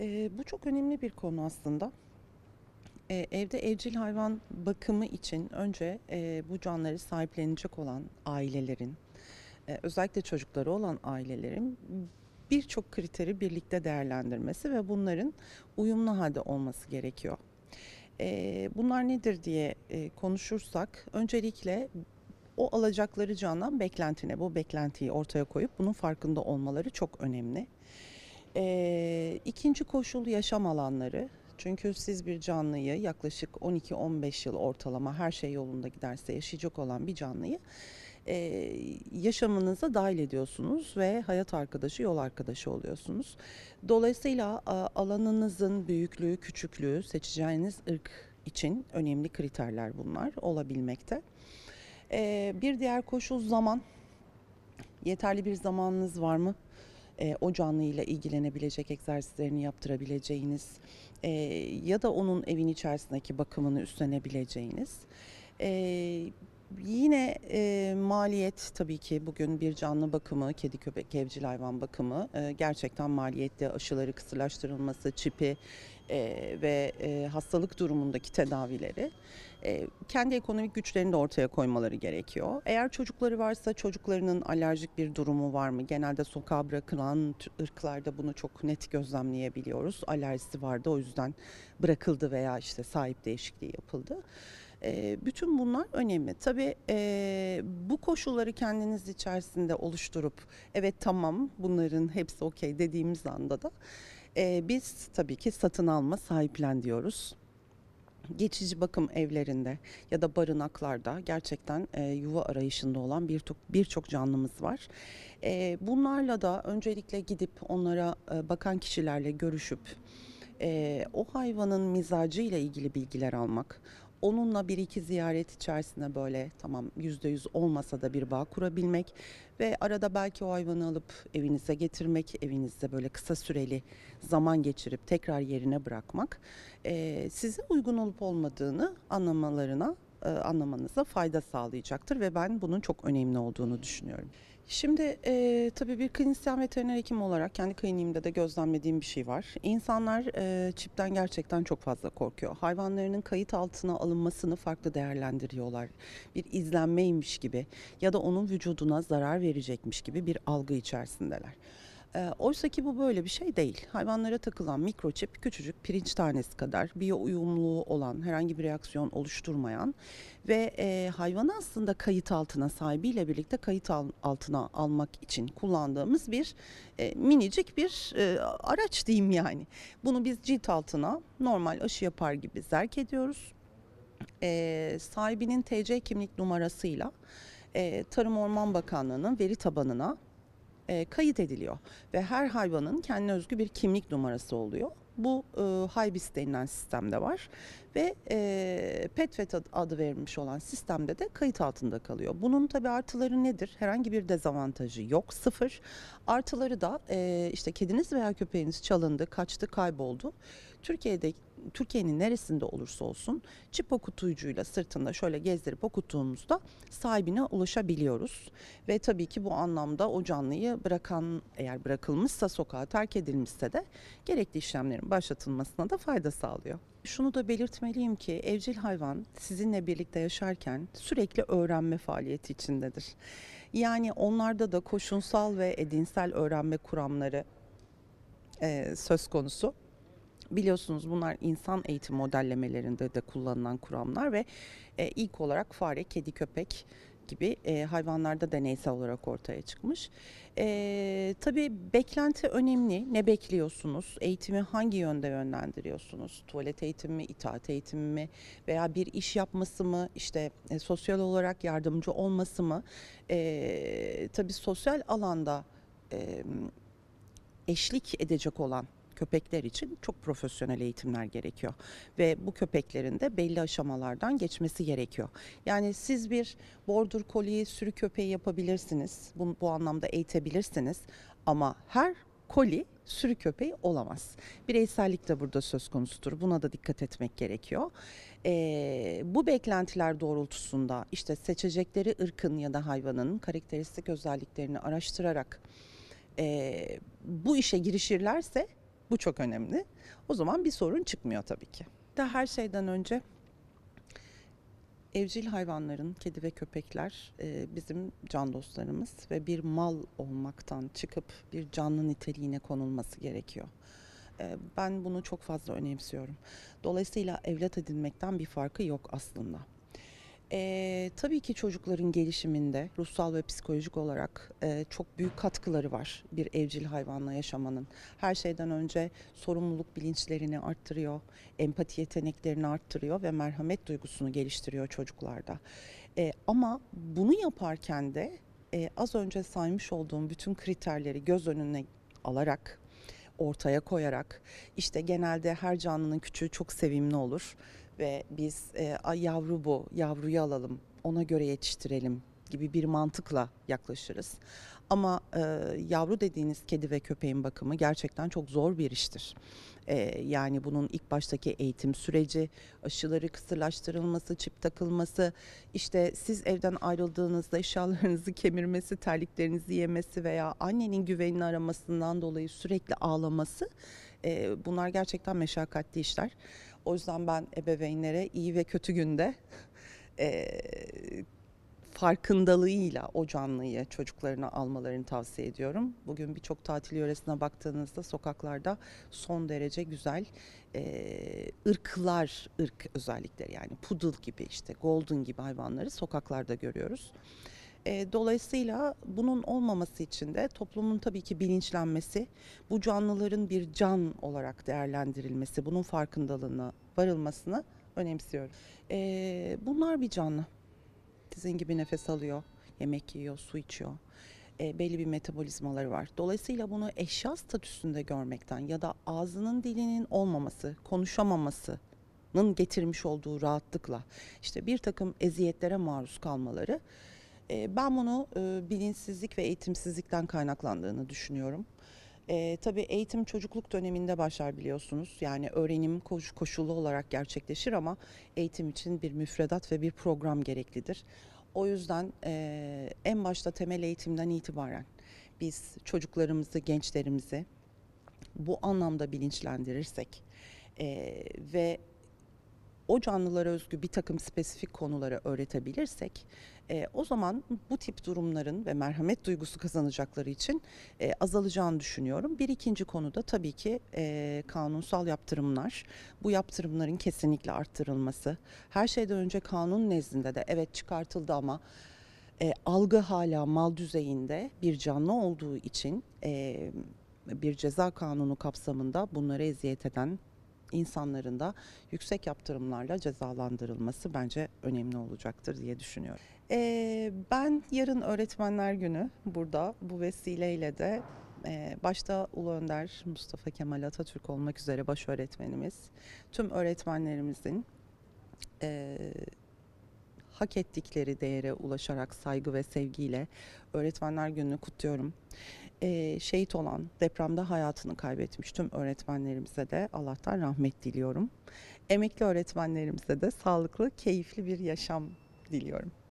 E, bu çok önemli bir konu aslında. E, evde evcil hayvan bakımı için önce e, bu canları sahiplenecek olan ailelerin, e, özellikle çocukları olan ailelerin birçok kriteri birlikte değerlendirmesi ve bunların uyumlu halde olması gerekiyor. E, bunlar nedir diye e, konuşursak, öncelikle o alacakları candan beklentine, bu beklentiyi ortaya koyup bunun farkında olmaları çok önemli. E, ikinci koşul yaşam alanları. Çünkü siz bir canlıyı yaklaşık 12-15 yıl ortalama her şey yolunda giderse yaşayacak olan bir canlıyı e, yaşamınıza dahil ediyorsunuz ve hayat arkadaşı, yol arkadaşı oluyorsunuz. Dolayısıyla alanınızın büyüklüğü, küçüklüğü, seçeceğiniz ırk için önemli kriterler bunlar olabilmekte. E, bir diğer koşul zaman. Yeterli bir zamanınız var mı? e, o canlıyla ilgilenebilecek egzersizlerini yaptırabileceğiniz e, ya da onun evin içerisindeki bakımını üstlenebileceğiniz. E, Yine e, maliyet tabii ki bugün bir canlı bakımı, kedi köpek evcil hayvan bakımı e, gerçekten maliyetli aşıları kısırlaştırılması, çipi e, ve e, hastalık durumundaki tedavileri e, kendi ekonomik güçlerini de ortaya koymaları gerekiyor. Eğer çocukları varsa çocuklarının alerjik bir durumu var mı? Genelde sokağa bırakılan ırklarda bunu çok net gözlemleyebiliyoruz. Alerjisi vardı o yüzden bırakıldı veya işte sahip değişikliği yapıldı. E, bütün bunlar önemli. Tabii e, bu koşulları kendiniz içerisinde oluşturup evet tamam bunların hepsi okey dediğimiz anda da biz tabii ki satın alma sahiplen diyoruz geçici bakım evlerinde ya da barınaklarda gerçekten e, yuva arayışında olan birçok birçok canlımız var. E, bunlarla da öncelikle gidip onlara e, bakan kişilerle görüşüp e, o hayvanın mizacı ile ilgili bilgiler almak, onunla bir iki ziyaret içerisinde böyle tamam yüzde yüz olmasa da bir bağ kurabilmek ve arada belki o hayvanı alıp evinize getirmek, evinizde böyle kısa süreli zaman geçirip tekrar yerine bırakmak e, size uygun olup olmadığını anlamalarına e, anlamanıza fayda sağlayacaktır ve ben bunun çok önemli olduğunu düşünüyorum. Şimdi e, tabii bir klinisyen veteriner hekim olarak kendi kliniğimde de gözlemlediğim bir şey var. İnsanlar e, çipten gerçekten çok fazla korkuyor. Hayvanlarının kayıt altına alınmasını farklı değerlendiriyorlar. Bir izlenmeymiş gibi ya da onun vücuduna zarar verecekmiş gibi bir algı içerisindeler. E, Oysa ki bu böyle bir şey değil. Hayvanlara takılan mikroçip küçücük pirinç tanesi kadar biyo uyumlu olan, herhangi bir reaksiyon oluşturmayan ve e, hayvanı aslında kayıt altına sahibiyle birlikte kayıt al, altına almak için kullandığımız bir e, minicik bir e, araç diyeyim yani. Bunu biz cilt altına normal aşı yapar gibi zerk ediyoruz. E, sahibinin TC kimlik numarasıyla e, Tarım Orman Bakanlığı'nın veri tabanına e, kayıt ediliyor ve her hayvanın kendine özgü bir kimlik numarası oluyor. Bu e, Haybis denilen sistemde var ve e, PETVET e adı verilmiş olan sistemde de kayıt altında kalıyor. Bunun tabi artıları nedir? Herhangi bir dezavantajı yok, sıfır. Artıları da e, işte kediniz veya köpeğiniz çalındı, kaçtı, kayboldu. Türkiye'de Türkiye'nin neresinde olursa olsun çip okutucuyla sırtında şöyle gezdirip okuttuğumuzda sahibine ulaşabiliyoruz. Ve tabii ki bu anlamda o canlıyı bırakan eğer bırakılmışsa sokağa terk edilmişse de gerekli işlemleri başlatılmasına da fayda sağlıyor. Şunu da belirtmeliyim ki evcil hayvan sizinle birlikte yaşarken sürekli öğrenme faaliyeti içindedir. Yani onlarda da koşunsal ve edinsel öğrenme kuramları e, söz konusu. Biliyorsunuz bunlar insan eğitim modellemelerinde de kullanılan kuramlar ve e, ilk olarak fare, kedi, köpek gibi e, hayvanlarda deneysel olarak ortaya çıkmış. E, tabii beklenti önemli. Ne bekliyorsunuz? Eğitimi hangi yönde yönlendiriyorsunuz? Tuvalet eğitimi mi, itaat eğitimi mi veya bir iş yapması mı, işte e, sosyal olarak yardımcı olması mı? E, tabii sosyal alanda e, eşlik edecek olan köpekler için çok profesyonel eğitimler gerekiyor. Ve bu köpeklerin de belli aşamalardan geçmesi gerekiyor. Yani siz bir border collie sürü köpeği yapabilirsiniz. Bu, bu anlamda eğitebilirsiniz. Ama her koli sürü köpeği olamaz. Bireysellik de burada söz konusudur. Buna da dikkat etmek gerekiyor. Ee, bu beklentiler doğrultusunda işte seçecekleri ırkın ya da hayvanın karakteristik özelliklerini araştırarak e, bu işe girişirlerse bu çok önemli. O zaman bir sorun çıkmıyor tabii ki. De her şeyden önce evcil hayvanların, kedi ve köpekler e, bizim can dostlarımız ve bir mal olmaktan çıkıp bir canlı niteliğine konulması gerekiyor. E, ben bunu çok fazla önemsiyorum. Dolayısıyla evlat edinmekten bir farkı yok aslında. Ee, tabii ki çocukların gelişiminde ruhsal ve psikolojik olarak e, çok büyük katkıları var bir evcil hayvanla yaşamanın. Her şeyden önce sorumluluk bilinçlerini arttırıyor, empati yeteneklerini arttırıyor ve merhamet duygusunu geliştiriyor çocuklarda. E, ama bunu yaparken de e, az önce saymış olduğum bütün kriterleri göz önüne alarak ortaya koyarak işte genelde her canlının küçüğü çok sevimli olur ve biz e, yavru bu, yavruyu alalım, ona göre yetiştirelim gibi bir mantıkla yaklaşırız. Ama e, yavru dediğiniz kedi ve köpeğin bakımı gerçekten çok zor bir iştir. E, yani bunun ilk baştaki eğitim süreci, aşıları kısırlaştırılması, çip takılması, işte siz evden ayrıldığınızda eşyalarınızı kemirmesi, terliklerinizi yemesi veya annenin güvenini aramasından dolayı sürekli ağlaması e, bunlar gerçekten meşakkatli işler. O yüzden ben ebeveynlere iyi ve kötü günde e, farkındalığıyla o canlıyı çocuklarına almalarını tavsiye ediyorum. Bugün birçok tatil yöresine baktığınızda sokaklarda son derece güzel e, ırklar, ırk özellikleri yani pudul gibi işte golden gibi hayvanları sokaklarda görüyoruz. E, dolayısıyla bunun olmaması için de toplumun tabii ki bilinçlenmesi, bu canlıların bir can olarak değerlendirilmesi, bunun farkındalığına varılmasını önemsiyorum. E, bunlar bir canlı. Sizin gibi nefes alıyor, yemek yiyor, su içiyor e, belli bir metabolizmaları var. Dolayısıyla bunu eşya statüsünde görmekten ya da ağzının dilinin olmaması, konuşamamasının getirmiş olduğu rahatlıkla işte bir takım eziyetlere maruz kalmaları ee, ben bunu e, bilinçsizlik ve eğitimsizlikten kaynaklandığını düşünüyorum. E, tabii eğitim çocukluk döneminde başlar biliyorsunuz. Yani öğrenim koş, koşullu olarak gerçekleşir ama eğitim için bir müfredat ve bir program gereklidir. O yüzden e, en başta temel eğitimden itibaren biz çocuklarımızı, gençlerimizi bu anlamda bilinçlendirirsek e, ve o canlılara özgü bir takım spesifik konuları öğretebilirsek e, o zaman bu tip durumların ve merhamet duygusu kazanacakları için e, azalacağını düşünüyorum. Bir ikinci konu da tabii ki e, kanunsal yaptırımlar. Bu yaptırımların kesinlikle arttırılması. Her şeyden önce kanun nezdinde de evet çıkartıldı ama e, algı hala mal düzeyinde bir canlı olduğu için e, bir ceza kanunu kapsamında bunlara eziyet eden insanların da yüksek yaptırımlarla cezalandırılması bence önemli olacaktır diye düşünüyorum. Ee, ben yarın Öğretmenler Günü burada bu vesileyle de e, başta Ulu Önder Mustafa Kemal Atatürk olmak üzere baş öğretmenimiz, tüm öğretmenlerimizin e, hak ettikleri değere ulaşarak saygı ve sevgiyle öğretmenler gününü kutluyorum. Ee, şehit olan depremde hayatını kaybetmiş tüm öğretmenlerimize de Allah'tan rahmet diliyorum. Emekli öğretmenlerimize de sağlıklı, keyifli bir yaşam diliyorum.